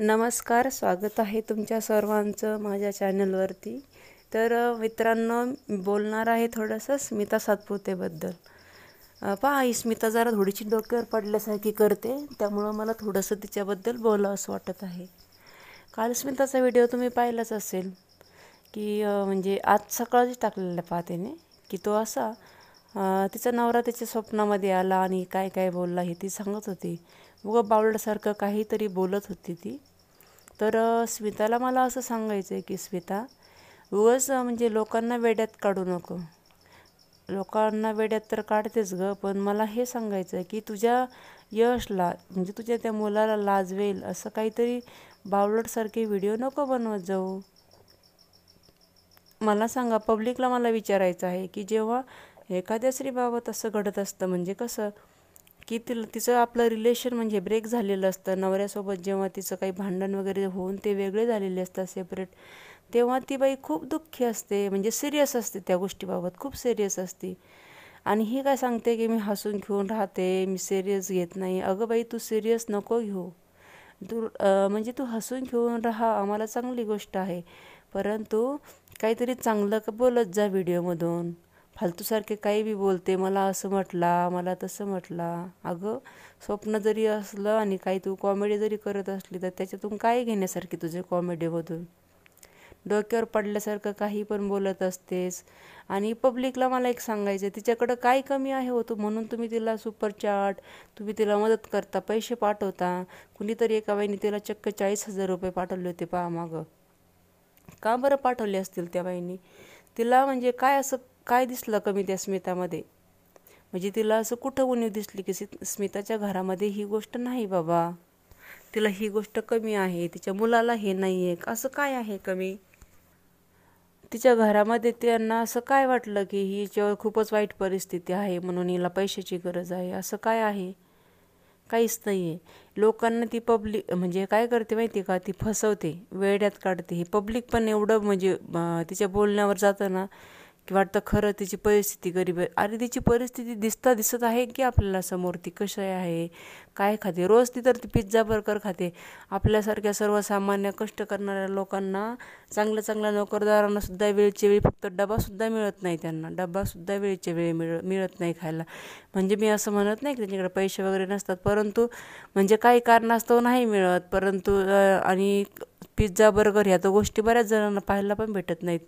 नमस्कार स्वागत आहे तुमच्या सर्वांचं माझ्या चॅनलवरती तर मित्रांनो बोलणार आहे थोडंसं स्मिता सातपुतेबद्दल पहा ही स्मिता जरा थोडीशी डोक्यावर पडल्यासारखी करते त्यामुळं मला थोडंसं तिच्याबद्दल बोलावंसं वाटत आहे काल स्मिताचा व्हिडिओ तुम्ही पाहिलाच असेल की म्हणजे आज सकाळच टाकलेला पहा तिने की तो असा तिचा नवरा तिच्या स्वप्नामध्ये आला आणि काय काय बोलला हे ती सांगत होती बघा बावळसारखं काहीतरी बोलत होती ती तर स्मिताला मला असं सांगायचं आहे की स्मिता उगस म्हणजे लोकांना वेड्यात काढू नको लोकांना वेड्यात तर काढतेच गं पण मला हे सांगायचं आहे की तुझ्या यशला म्हणजे तुझ्या त्या मुलाला लाजवेल असं काहीतरी बावलटसारखे व्हिडिओ नको बनवत जाऊ मला सांगा पब्लिकला मला विचारायचं आहे की जेव्हा एखाद्या स्त्रीबाबत असं घडत असतं म्हणजे कसं की तिला तिचं आपलं रिलेशन म्हणजे ब्रेक झालेलं असतं नवऱ्यासोबत जेव्हा तिचं काही भांडण वगैरे होऊन ते वेगळे झालेले असतात सेपरेट तेव्हा ती बाई खूप दुःखी असते म्हणजे सिरियस असते त्या गोष्टीबाबत खूप सिरियस असते आणि ही काय सांगते की मी हसून घेऊन राहते मी सिरियस घेत नाही अगं बाई तू सिरियस नको घेऊ तू म्हणजे तू हसून घेऊन राहा आम्हाला चांगली गोष्ट आहे परंतु काहीतरी चांगलं बोलत जा व्हिडिओमधून फालतूसारखे काही बी बोलते मला असं म्हटला मला तसं म्हटला अगं स्वप्न जरी असलं आणि काही तू कॉमेडी जरी करत असली तर त्याच्यातून काय घेण्यासारखी तुझे कॉमेडीमधून डोक्यावर पडल्यासारखं काही पण बोलत असतेस आणि पब्लिकला मला एक सांगायचं तिच्याकडं काय कमी आहे होतो म्हणून तुम्ही तिला चार्ट तुम्ही तिला मदत करता पैसे पाठवता कुणीतरी एका बाईने तिला चक्क चाळीस हजार रुपये पाठवले होते पहा मागं का बरं पाठवले असतील त्या बाईंनी तिला म्हणजे काय असं काय दिसलं कमी त्या स्मितामध्ये म्हणजे तिला असं कुठं उणीव दिसली की स्मिताच्या घरामध्ये ही गोष्ट नाही बाबा तिला ही गोष्ट कमी आहे तिच्या मुलाला हे नाही आहे असं काय आहे कमी तिच्या घरामध्ये त्यांना असं काय वाटलं की हिच्यावर खूपच वाईट परिस्थिती आहे म्हणून हिला पैशाची गरज आहे असं काय आहे काहीच नाही आहे लोकांना ती पब्लिक म्हणजे काय करते माहिती का ती फसवते वेड्यात काढते हे पब्लिक पण एवढं म्हणजे तिच्या बोलण्यावर जातं ना की वाटतं खरं तिची परिस्थिती गरीब आहे आणि तिची परिस्थिती दिसता दिसत आहे की आपल्याला समोर ती कशी आहे काय खाते रोज ती तर ती पिझ्झा बर्गर खाते आपल्यासारख्या सर्वसामान्य कष्ट करणाऱ्या लोकांना चांगल्या चांगल्या नोकरदारांना सुद्धा वेळच्या वेळी फक्त डबासुद्धा मिळत नाही त्यांना डबासुद्धा वेळच्या वेळी मिळ मिळत नाही खायला म्हणजे मी असं म्हणत नाही की त्यांच्याकडे पैसे वगैरे नसतात परंतु म्हणजे काही कारणास्तव नाही मिळत परंतु आणि पिझ्झा बर्गर ह्या तर गोष्टी बऱ्याच जणांना पाहायला पण भेटत नाहीत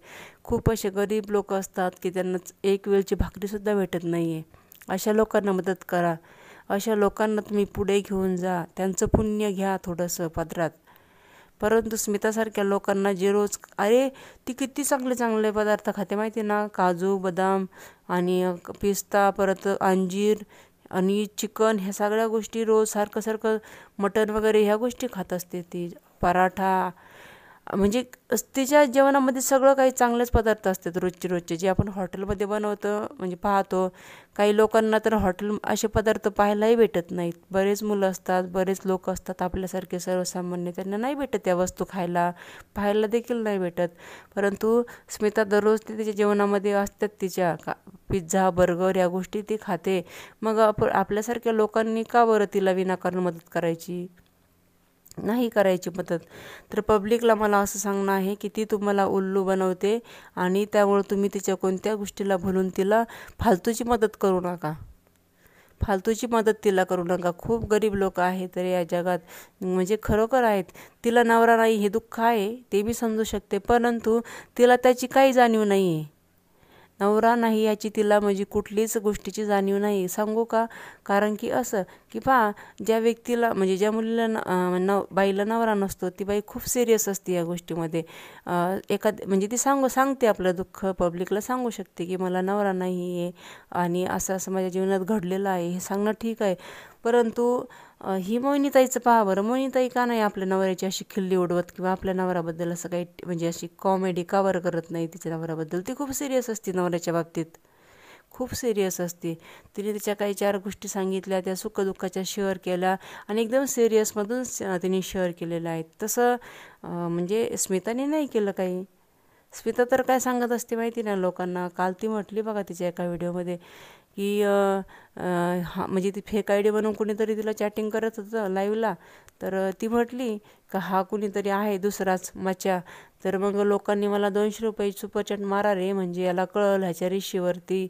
खूप असे गरीब लोक असतात की त्यांना एक वेळची भाकरीसुद्धा भेटत नाही आहे अशा लोकांना मदत करा अशा लोकांना तुम्ही पुढे घेऊन जा त्यांचं पुण्य घ्या थोडंसं पदरात परंतु स्मितासारख्या लोकांना जे रोज अरे ती किती चांगले चांगले पदार्थ खाते माहिती ना काजू बदाम आणि पिस्ता परत अंजीर आणि चिकन ह्या सगळ्या गोष्टी रोज सारखं सारखं मटन वगैरे ह्या गोष्टी खात असते ती पराठा म्हणजे तिच्या जेवणामध्ये सगळं काही चांगलेच पदार्थ असतात रोजचे रोजचे जे आपण हॉटेलमध्ये बनवतो म्हणजे पाहतो काही लोकांना तर हॉटेल असे पदार्थ पाहायलाही भेटत नाहीत बरेच मुलं असतात बरेच लोक असतात आपल्यासारखे सर्वसामान्य त्यांना नाही भेटत त्या वस्तू खायला पाहायला देखील नाही भेटत परंतु स्मिता दररोज ते तिच्या जेवणामध्ये असतात तिच्या का पिझ्झा बर्गर या गोष्टी ती खाते मग आपल्यासारख्या लोकांनी का बरं तिला विनाकारण मदत करायची नाही करायची मदत तर पब्लिकला मला असं सांगणं आहे की ती तुम्हाला उल्लू बनवते आणि त्यामुळे तुम्ही तिच्या कोणत्या गोष्टीला भुलून तिला फालतूची मदत करू नका फालतूची मदत तिला करू नका खूप गरीब लोक आहेत तर या जगात म्हणजे खरोखर आहेत तिला नवरा नाही हे दुःख आहे ते मी समजू शकते परंतु तिला त्याची काही जाणीव नाही आहे नवरा नाही याची तिला म्हणजे कुठलीच गोष्टीची जाणीव नाही सांगू का कारण की असं की पहा ज्या व्यक्तीला म्हणजे ज्या मुलीला नव बाईला नवरा नसतो ती बाई खूप सिरियस असते या गोष्टीमध्ये एखाद म्हणजे ती सांगू सांगते आपलं दुःख पब्लिकला सांगू शकते की मला नवरा नाही आहे आणि असं असं माझ्या जीवनात घडलेलं आहे हे सांगणं ठीक आहे परंतु ही मोहिनीताईचं पहा बरं मोहिनीताई का नाही आपल्या नवऱ्याची अशी खिल्ली उडवत किंवा आपल्या नवऱ्याबद्दल असं काही म्हणजे अशी कॉमेडी कवर करत नाही तिच्या नवऱ्याबद्दल ती खूप सिरियस असते नवऱ्याच्या बाबतीत खूप सिरियस असते तिने तिच्या काही चार गोष्टी सांगितल्या त्या सुखदुःखाच्या शेअर केल्या आणि एकदम सिरियसमधून तिने शेअर केलेलं आहे तसं म्हणजे स्मिताने नाही केलं काही स्मिता तर काय सांगत असते माहिती ना लोकांना काल ती म्हटली बघा तिच्या एका व्हिडिओमध्ये की हा म्हणजे ती फेक आय डी बनवून कुणीतरी तिला चॅटिंग करत होतं लाईव्हला तर ती म्हटली का हा कुणीतरी आहे दुसराच माझ्या तर मग लोकांनी मला दोनशे रुपये सुपरचॅट मारा रे म्हणजे याला कळल ह्याच्या रिशीवरती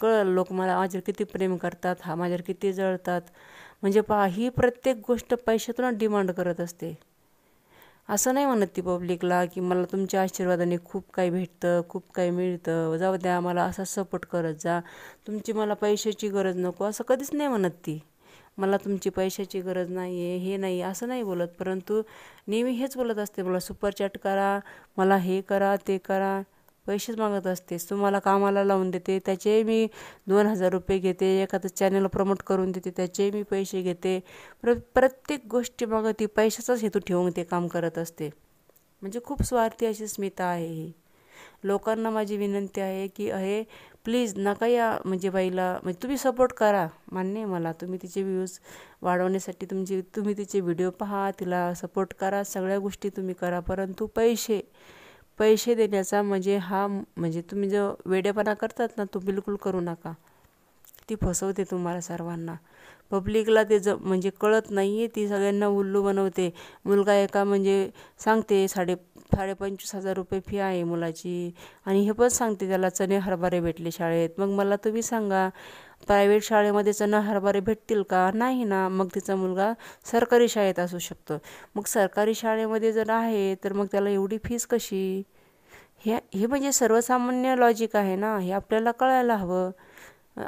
कळल लोक मला माझ्यावर किती प्रेम करतात हा माझ्यावर किती जळतात म्हणजे पहा ही प्रत्येक गोष्ट पैशातूनच डिमांड करत असते असं नाही म्हणत ती पब्लिकला की मला तुमच्या आशीर्वादाने खूप काही भेटतं खूप काही मिळतं जाऊ द्या मला असा सपोर्ट करत जा तुमची मला पैशाची गरज नको असं कधीच नाही म्हणत ती मला तुमची पैशाची गरज नाही आहे हे नाही असं नाही बोलत परंतु नेहमी हेच बोलत असते मला सुपरचॅट करा मला हे करा ते करा पैसेच मागत असते तुम्हाला कामाला लावून देते त्याचे मी दोन हजार रुपये घेते एखादं चॅनल प्रमोट करून देते त्याचे मी पैसे घेते प्र प्रत्येक गोष्टी मागत ती पैशाचाच हेतू ठेवून ते काम करत असते म्हणजे खूप स्वार्थी अशी स्मिता आहे ही लोकांना माझी विनंती आहे की अहे प्लीज नका या म्हणजे बाईला म्हणजे तुम्ही सपोर्ट करा मान्य आहे मला तुम्ही तिचे व्ह्यूज वाढवण्यासाठी तुमची तुम्ही तिचे व्हिडिओ पहा तिला सपोर्ट करा सगळ्या गोष्टी तुम्ही करा परंतु पैसे पैसे देण्याचा म्हणजे हा म्हणजे तुम्ही जो वेडेपणा करतात ना तो बिलकुल करू नका ती फसवते तुम्हाला सर्वांना पब्लिकला ते ज म्हणजे कळत नाही आहे ती सगळ्यांना उल्लू बनवते मुलगा एका म्हणजे सांगते साडे साडे पंचवीस हजार रुपये फी आहे मुलाची आणि हे पण सांगते त्याला चणे हरभरे भेटले शाळेत मग मला तुम्ही सांगा प्रायव्हेट शाळेमध्ये न हरभरे भेटतील का नाही ना मग तिचा मुलगा सरकारी शाळेत असू शकतो मग सरकारी शाळेमध्ये जर आहे तर मग त्याला एवढी फीस कशी हे हे म्हणजे सर्वसामान्य लॉजिक आहे ना हे आपल्याला कळायला हवं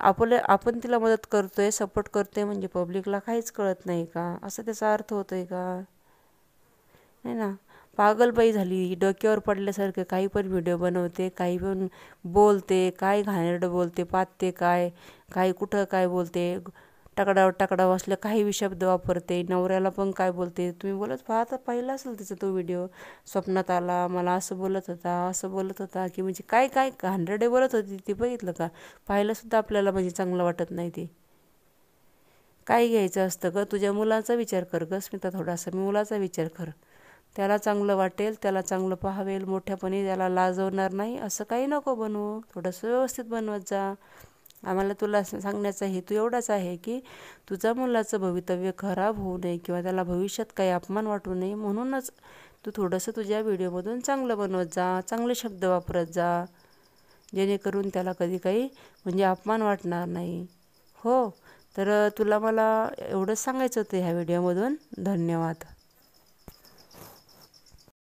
आपलं आपण तिला मदत करतो आहे सपोर्ट करतो आहे म्हणजे पब्लिकला काहीच कळत नाही का असा त्याचा अर्थ होतो आहे का नाही ना पागलबाई झाली डोक्यावर पडल्यासारखं काही पण व्हिडिओ बनवते काही पण बोलते काय घाणेरडं बोलते पातते काय काही कुठं काय बोलते टकडाव टकडाव असल्या काही शब्द वापरते नवऱ्याला पण काय बोलते तुम्ही बोलत पाहता पाहिला असेल त्याचा तो व्हिडिओ स्वप्नात आला मला असं बोलत होता असं बोलत होता की म्हणजे काय काय घाणरडे बोलत होती ती बघितलं का पाहायलासुद्धा आपल्याला म्हणजे चांगलं वाटत नाही ते काय घ्यायचं असतं ग तुझ्या मुलाचा विचार कर ग स्मिता थोडासा मी मुलाचा विचार कर त्याला चांगलं वाटेल त्याला चांगलं पाहावेल मोठ्यापणे त्याला लाजवणार नाही असं काही नको बनवू थोडंसं व्यवस्थित बनवत जा आम्हाला तुला सांगण्याचा हेतू एवढाच आहे की तुझा मुलाचं भवितव्य खराब होऊ नये किंवा त्याला भविष्यात काही अपमान वाटू नये म्हणूनच तू थोडंसं तुझ्या व्हिडिओमधून चांगलं बनवत जा चांगले शब्द वापरत जा जेणेकरून त्याला कधी काही म्हणजे अपमान वाटणार नाही हो तर तुला मला एवढंच सांगायचं होतं ह्या व्हिडिओमधून धन्यवाद